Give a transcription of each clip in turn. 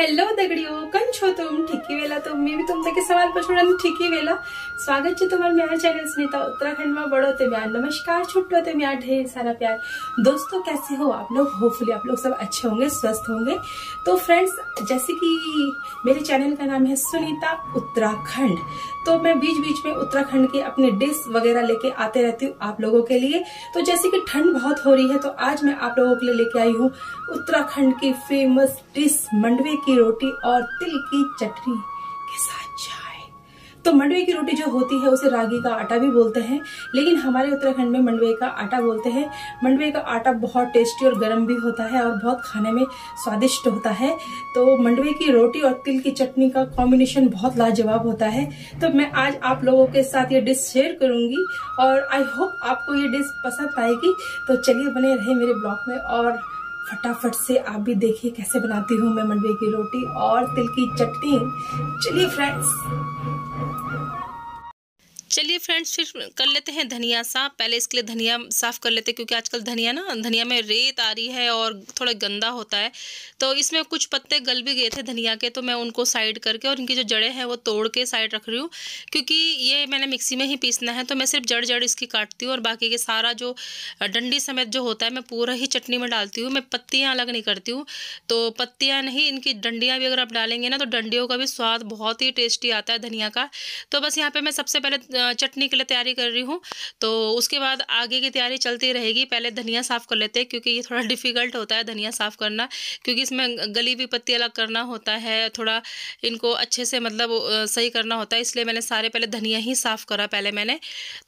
Hello दगड़ियो कन छो तुम ठिकी वेला तुम मी भी तुम तक सवाल पछोड़न ठिकी वेला स्वागत छे तुम्हारे मेरा चैनल स्मिता उत्तराखंड में बड़ो ते म्यार नमस्कार छुट्टो ते म्यार ढेर सारा प्यार दोस्तों कैसे हो आप लोग होपफुली आप लोग सब अच्छे होंगे स्वस्थ होंगे तो फ्रेंड्स जैसे कि मेरे चैनल का नाम है सुनीता उत्तराखंड तो मैं बीच बीच में उत्तराखंड के अपने डिश वगैरह लेके आते रहती हूँ आप लोगों के लिए तो जैसे कि ठंड बहुत हो रही है तो आज मैं आप लोगों के लिए लेके आई हूँ उत्तराखंड की फेमस डिश मंडवे की की रोटी और तिल की चटनी के साथ चाय तो मंडवे की रोटी जो होती है उसे रागी का आटा भी बोलते हैं लेकिन हमारे उत्तराखंड में मंडवे का आटा बोलते हैं मंडवे का आटा बहुत टेस्टी और गर्म भी होता है और बहुत खाने में स्वादिष्ट होता है तो मंडवे की रोटी और तिल की चटनी का कॉम्बिनेशन बहुत लाजवाब होता है तो मैं आज आप लोगों के साथ ये डिश शेयर करूंगी और आई होप आपको ये डिश पसंद आएगी तो चलिए बने रहे मेरे ब्लॉग में और फटाफट से आप भी देखिए कैसे बनाती हूँ मैं मंडवे की रोटी और तिल की चटनी चलिए फ्रेंड्स चलिए फ्रेंड्स फिर कर लेते हैं धनिया साफ पहले इसके लिए धनिया साफ़ कर लेते हैं क्योंकि आजकल धनिया ना धनिया में रेत आ रही है और थोड़ा गंदा होता है तो इसमें कुछ पत्ते गल भी गए थे धनिया के तो मैं उनको साइड करके और इनकी जो जड़ें हैं वो तोड़ के साइड रख रही हूँ क्योंकि ये मैंने मिक्सी में ही पीसना है तो मैं सिर्फ जड़ जड़ इसकी काटती हूँ और बाकी के सारा जो डंडी समेत जो होता है मैं पूरा ही चटनी में डालती हूँ मैं पत्तियाँ अलग नहीं करती हूँ तो पत्तियाँ नहीं इनकी डंडियाँ भी अगर आप डालेंगे ना तो डंडियों का भी स्वाद बहुत ही टेस्टी आता है धनिया का तो बस यहाँ पर मैं सबसे पहले चटनी के लिए तैयारी कर रही हूँ तो उसके बाद आगे की तैयारी चलती रहेगी पहले धनिया साफ़ कर लेते हैं क्योंकि ये थोड़ा डिफ़िकल्ट होता है धनिया साफ़ करना क्योंकि इसमें गली भी पत्ती अलग करना होता है थोड़ा इनको अच्छे से मतलब सही करना होता है इसलिए मैंने सारे पहले धनिया ही साफ़ करा पहले मैंने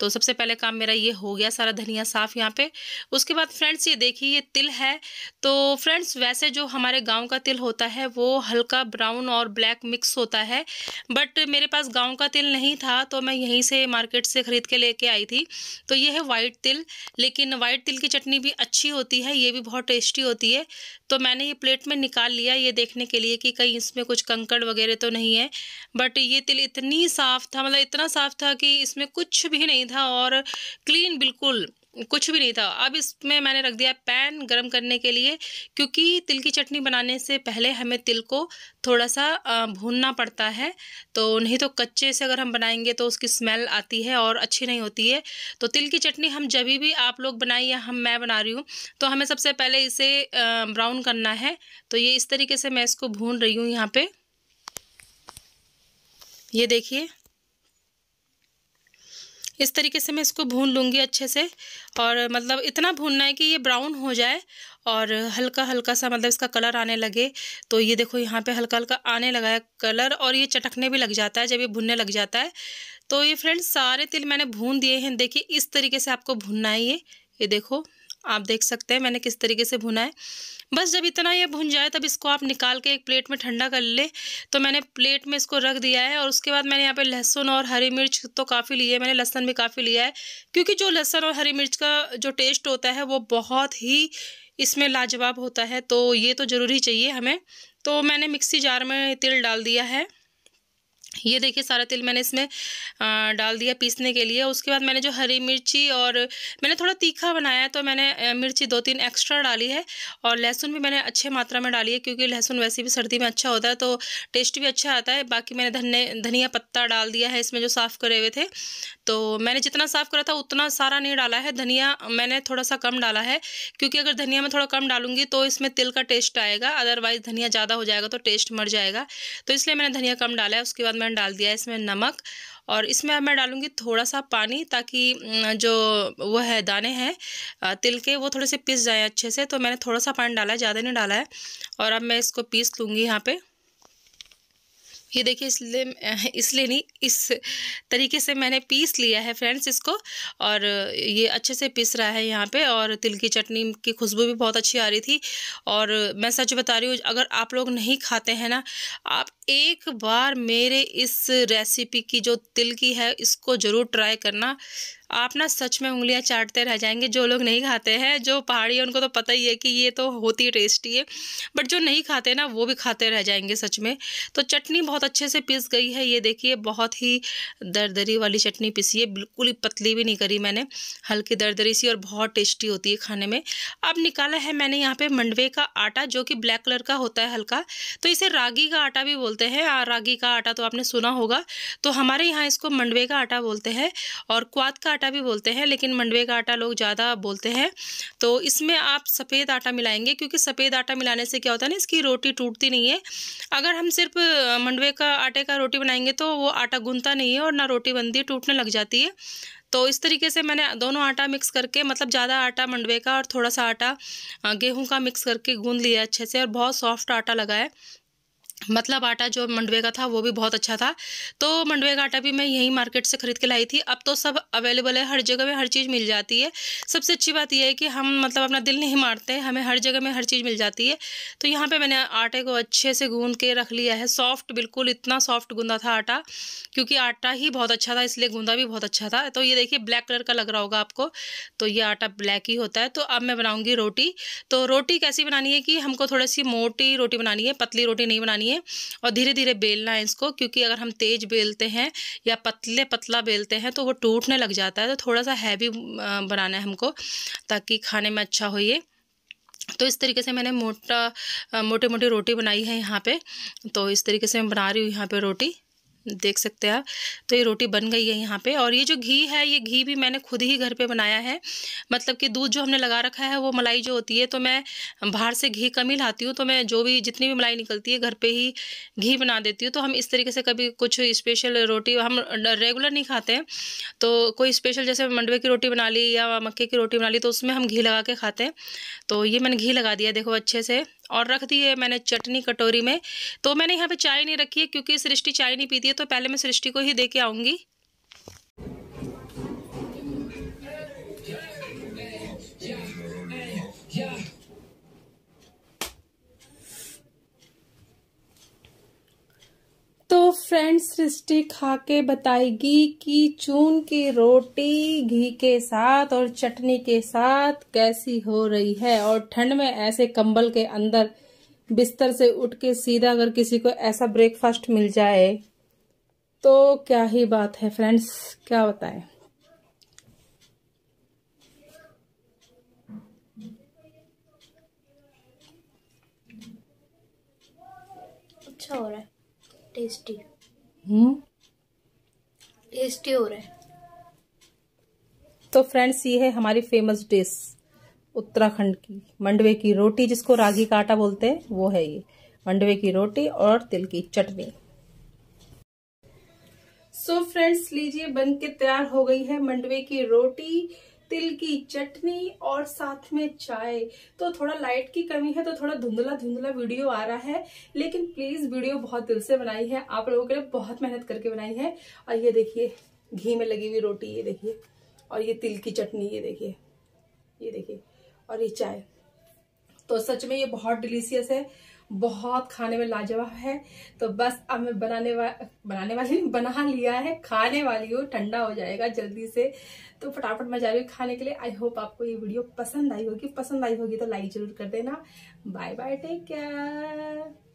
तो सबसे पहले काम मेरा ये हो गया सारा धनिया साफ़ यहाँ पे उसके बाद फ्रेंड्स ये देखिए ये तिल है तो फ्रेंड्स वैसे जो हमारे गाँव का तिल होता है वो हल्का ब्राउन और ब्लैक मिक्स होता है बट मेरे पास गाँव का तिल नहीं था तो मैं यहीं से मार्केट से ख़रीद के लेके आई थी तो ये है वाइट तिल लेकिन वाइट तिल की चटनी भी अच्छी होती है ये भी बहुत टेस्टी होती है तो मैंने ये प्लेट में निकाल लिया ये देखने के लिए कि कहीं इसमें कुछ कंकड़ वगैरह तो नहीं है बट ये तिल इतनी साफ़ था मतलब इतना साफ़ था कि इसमें कुछ भी नहीं था और क्लीन बिल्कुल कुछ भी नहीं था अब इसमें मैंने रख दिया पैन गरम करने के लिए क्योंकि तिल की चटनी बनाने से पहले हमें तिल को थोड़ा सा भूनना पड़ता है तो नहीं तो कच्चे से अगर हम बनाएंगे तो उसकी स्मेल आती है और अच्छी नहीं होती है तो तिल की चटनी हम जब भी आप लोग बनाई या हम मैं बना रही हूँ तो हमें सबसे पहले इसे ब्राउन करना है तो ये इस तरीके से मैं इसको भून रही हूँ यहाँ पर ये देखिए इस तरीके से मैं इसको भून लूँगी अच्छे से और मतलब इतना भूनना है कि ये ब्राउन हो जाए और हल्का हल्का सा मतलब इसका कलर आने लगे तो ये देखो यहाँ पे हल्का हल्का आने लगा है कलर और ये चटकने भी लग जाता है जब ये भुनने लग जाता है तो ये फ्रेंड्स सारे तिल मैंने भून दिए हैं देखिए इस तरीके से आपको भुनना है ये ये देखो आप देख सकते हैं मैंने किस तरीके से भुना है बस जब इतना ये भुन जाए तब इसको आप निकाल के एक प्लेट में ठंडा कर ले तो मैंने प्लेट में इसको रख दिया है और उसके बाद मैंने यहाँ पे लहसुन और हरी मिर्च तो काफ़ी ली है मैंने लहसुन भी काफ़ी लिया है क्योंकि जो लहसुन और हरी मिर्च का जो टेस्ट होता है वो बहुत ही इसमें लाजवाब होता है तो ये तो ज़रूरी चाहिए हमें तो मैंने मिक्सी जार में तिल डाल दिया है ये देखिए सारा तेल मैंने इसमें डाल दिया पीसने के लिए उसके बाद मैंने जो हरी मिर्ची और मैंने थोड़ा तीखा बनाया है तो मैंने मिर्ची दो तीन एक्स्ट्रा डाली है और लहसुन भी मैंने अच्छे मात्रा में डाली है क्योंकि लहसुन वैसे भी सर्दी में अच्छा होता है तो टेस्ट भी अच्छा आता है बाकी मैंने धने धनिया पत्ता डाल दिया है इसमें जो साफ़ करे हुए थे तो मैंने जितना साफ़ करा था उतना सारा नहीं डाला है धनिया मैंने थोड़ा सा कम डाला है क्योंकि अगर धनिया में थोड़ा कम डालूंगी तो इसमें तिल का टेस्ट आएगा अदरवाइज़ धनिया ज़्यादा हो जाएगा तो टेस्ट मर जाएगा तो इसलिए मैंने धनिया कम डाला है उसके बाद मैंने डाल दिया है इसमें नमक और इसमें मैं डालूँगी थोड़ा सा पानी ताकि जो वो है दाने हैं तिल के वो थोड़े से पिस जाएँ अच्छे से तो मैंने थोड़ा सा पानी डाला है ज़्यादा नहीं डाला है और अब मैं इसको पीस लूँगी यहाँ पर ये देखिए इसलिए इसलिए नहीं इस तरीके से मैंने पीस लिया है फ्रेंड्स इसको और ये अच्छे से पीस रहा है यहाँ पे और तिल की चटनी की खुशबू भी बहुत अच्छी आ रही थी और मैं सच बता रही हूँ अगर आप लोग नहीं खाते हैं ना आप एक बार मेरे इस रेसिपी की जो तिल की है इसको ज़रूर ट्राई करना आप ना सच में उंगलियां चाटते रह जाएंगे जो लोग नहीं खाते हैं जो पहाड़ी है उनको तो पता ही है कि ये तो होती टेस्टी है बट जो नहीं खाते ना वो भी खाते रह जाएंगे सच में तो चटनी बहुत बहुत अच्छे से पिस गई है ये देखिए बहुत ही दरदरी वाली चटनी पिसी है बिल्कुल ही पतली भी नहीं करी मैंने हल्की दरदरी सी और बहुत टेस्टी होती है खाने में अब निकाला है मैंने यहाँ पे मंडवे का आटा जो कि ब्लैक कलर का होता है हल्का तो इसे रागी का आटा भी बोलते हैं रागी का आटा तो आपने सुना होगा तो हमारे यहाँ इसको मंडवे का आटा बोलते हैं और क्वाद का आटा भी बोलते हैं लेकिन मंडवे का आटा लोग ज़्यादा बोलते हैं तो इसमें आप सफ़ेद आटा मिलाएंगे क्योंकि सफ़ेद आटा मिलाने से क्या होता है ना इसकी रोटी टूटती नहीं है अगर हम सिर्फ मंडवे का आटे का रोटी बनाएंगे तो वो आटा गूंथता नहीं है और ना रोटी बनती है टूटने लग जाती है तो इस तरीके से मैंने दोनों आटा मिक्स करके मतलब ज़्यादा आटा मंडवे का और थोड़ा सा आटा गेहूँ का मिक्स करके गूंद लिया अच्छे से और बहुत सॉफ्ट आटा लगा है मतलब आटा जो मंडवे का था वो भी बहुत अच्छा था तो मंडवे का आटा भी मैं यहीं मार्केट से ख़रीद के लाई थी अब तो सब अवेलेबल है हर जगह में हर चीज़ मिल जाती है सबसे अच्छी बात यह है कि हम मतलब अपना दिल नहीं मारते हमें हर जगह में हर चीज़ मिल जाती है तो यहाँ पे मैंने आटे को अच्छे से गूँध के रख लिया है सॉफ्ट बिल्कुल इतना सॉफ्ट गूँधा था आटा क्योंकि आटा ही बहुत अच्छा था इसलिए गूँधा भी बहुत अच्छा था तो ये देखिए ब्लैक कलर का लग रहा होगा आपको तो ये आटा ब्लैक ही होता है तो अब मैं बनाऊँगी रोटी तो रोटी कैसी बनानी है कि हमको थोड़ी सी मोटी रोटी बनानी है पतली रोटी नहीं बनानी है चाहिए और धीरे धीरे बेलना है इसको क्योंकि अगर हम तेज़ बेलते हैं या पतले पतला बेलते हैं तो वो टूटने लग जाता है तो थोड़ा सा हैवी बनाना है हमको ताकि खाने में अच्छा हो ये तो इस तरीके से मैंने मोटा मोटी मोटी रोटी बनाई है यहाँ पे तो इस तरीके से मैं बना रही हूँ यहाँ पे रोटी देख सकते हैं आप तो ये रोटी बन गई है यहाँ पे और ये जो घी है ये घी भी मैंने खुद ही घर पे बनाया है मतलब कि दूध जो हमने लगा रखा है वो मलाई जो होती है तो मैं बाहर से घी कम ही लाती हूँ तो मैं जो भी जितनी भी मलाई निकलती है घर पे ही घी बना देती हूँ तो हम इस तरीके से कभी कुछ स्पेशल रोटी हम रेगुलर नहीं खाते हैं तो कोई स्पेशल जैसे मंडवे की रोटी बना ली या मक्के की रोटी बना ली तो उसमें हम घी लगा के खाते हैं तो ये मैंने घी लगा दिया देखो अच्छे से और रख दी है मैंने चटनी कटोरी में तो मैंने यहाँ पे चाय नहीं रखी है क्योंकि सृष्टि चाय नहीं पीती है तो पहले मैं सृष्टि को ही दे के आऊँगी फ्रेंड सृष्टि खाके बताएगी कि चून की रोटी घी के साथ और चटनी के साथ कैसी हो रही है और ठंड में ऐसे कंबल के अंदर बिस्तर से उठ के सीधा अगर किसी को ऐसा ब्रेकफास्ट मिल जाए तो क्या ही बात है फ्रेंड्स क्या बताएं अच्छा हो रहा है टेस्टी हम्म। टेस्टी हो रहा है तो फ्रेंड्स ये है हमारी फेमस डिश उत्तराखंड की मंडवे की रोटी जिसको रागी का आटा बोलते हैं वो है ये मंडवे की रोटी और तिल की चटनी सो फ्रेंड्स लीजिए बन के तैयार हो गई है मंडवे की रोटी तिल की चटनी और साथ में चाय तो थोड़ा लाइट की कमी है तो थोड़ा धुंधला धुंधला वीडियो आ रहा है लेकिन प्लीज वीडियो बहुत दिल से बनाई है आप लोगों के लिए बहुत मेहनत करके बनाई है और ये देखिए घी में लगी हुई रोटी ये देखिए और ये तिल की चटनी ये देखिए ये देखिए और ये चाय तो सच में ये बहुत डिलीशियस है बहुत खाने में लाजवाब है तो बस अब मैं बनाने वा बनाने वाली बना लिया है खाने वाली हो ठंडा हो जाएगा जल्दी से तो फटाफट मैं जा रही हूँ खाने के लिए आई होप आपको ये वीडियो पसंद आई होगी पसंद आई होगी तो लाइक जरूर कर देना बाय बाय टेक केयर